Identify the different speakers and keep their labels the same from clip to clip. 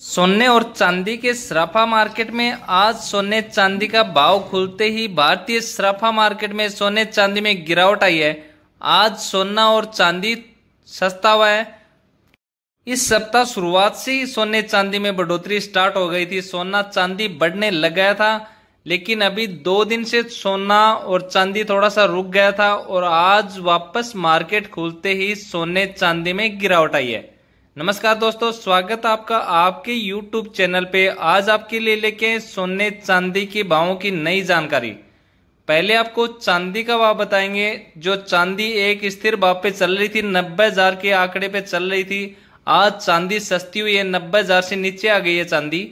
Speaker 1: सोने और चांदी के सराफा मार्केट में आज सोने चांदी का भाव खुलते ही भारतीय सराफा मार्केट में सोने चांदी में गिरावट आई है आज सोना और चांदी सस्ता हुआ है इस सप्ताह शुरुआत से ही सोने चांदी में बढ़ोतरी स्टार्ट हो गई थी सोना चांदी बढ़ने लग गया था लेकिन अभी दो दिन से सोना और चांदी थोड़ा सा रुक गया था और आज वापस मार्केट खुलते ही सोने चांदी में गिरावट आई है नमस्कार दोस्तों स्वागत आपका आपके YouTube चैनल पे आज आपके लिए लेके सोने चांदी के भावों की नई जानकारी पहले आपको चांदी का भाव बताएंगे जो चांदी एक स्थिर भाव पे चल रही थी नब्बे हजार के आंकड़े पे चल रही थी आज चांदी सस्ती हुई है नब्बे हजार से नीचे आ गई है चांदी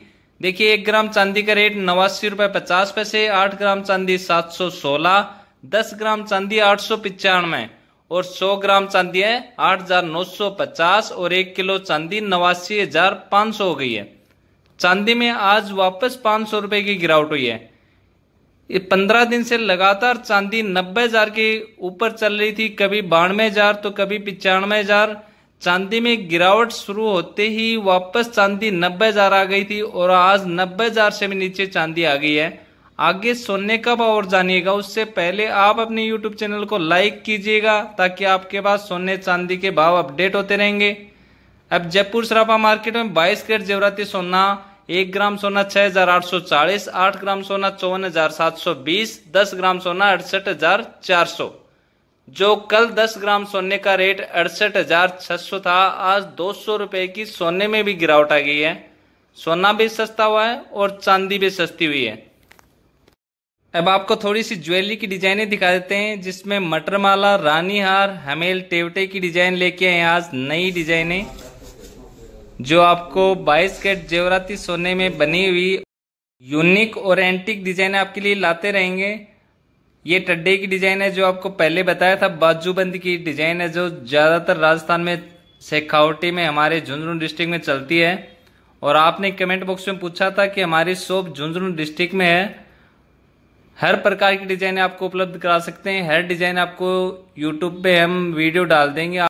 Speaker 1: देखिए एक ग्राम चांदी का रेट नवासी रुपए पचास पैसे आठ ग्राम चांदी सात सौ सोलह दस ग्राम चांदी आठ सौ पिचानवे और 100 ग्राम चांदी है 8,950 और एक किलो चांदी नवासी हजार पांच हो गई है चांदी में आज वापस पांच सौ रुपए की गिरावट हुई है ये पंद्रह दिन से लगातार चांदी नब्बे हजार के ऊपर चल रही थी कभी बानवे हजार तो कभी पिचानवे हजार चांदी में गिरावट शुरू होते ही वापस चांदी नब्बे हजार आ गई थी और आज नब्बे हजार से भी नीचे चांदी आ गई है आगे सुनने का और जानिएगा उससे पहले आप अपने YouTube चैनल को लाइक कीजिएगा ताकि आपके पास सोने चांदी के भाव अपडेट होते रहेंगे अब जयपुर सराफा मार्केट में 22 कैरेट जेवराती सोना एक ग्राम सोना छह हजार आठ सौ चालीस आठ ग्राम सोना चौवन हजार सात सौ बीस दस ग्राम सोना अड़सठ हजार चार सौ जो कल 10 ग्राम सोने का रेट अड़सठ हजार छह सौ था आज दो सौ रुपए की सोने में भी गिरावट आ गई है सोना भी सस्ता हुआ है और चांदी भी सस्ती हुई है अब आपको थोड़ी सी ज्वेलरी की डिजाइनें दिखा देते हैं जिसमें मटर माला रानी हार हमेल टेवटे की डिजाइन लेके आए आज नई डिजाइनें जो आपको 22 कैट जेवराती सोने में बनी हुई यूनिक और एंटिक डिजाइन आपके लिए लाते रहेंगे ये टड्डे की डिजाइन है जो आपको पहले बताया था बाजूबंदी की डिजाइन है जो ज्यादातर राजस्थान में शेखावटी में हमारे झुंझुनू डिस्ट्रिक्ट में चलती है और आपने कमेंट बॉक्स में पूछा था कि हमारी शॉप झुंझुनू डिस्ट्रिक्ट में है हर प्रकार की डिजाइन आपको उपलब्ध करा सकते हैं हर डिजाइन आपको यूट्यूब पे हम वीडियो डाल देंगे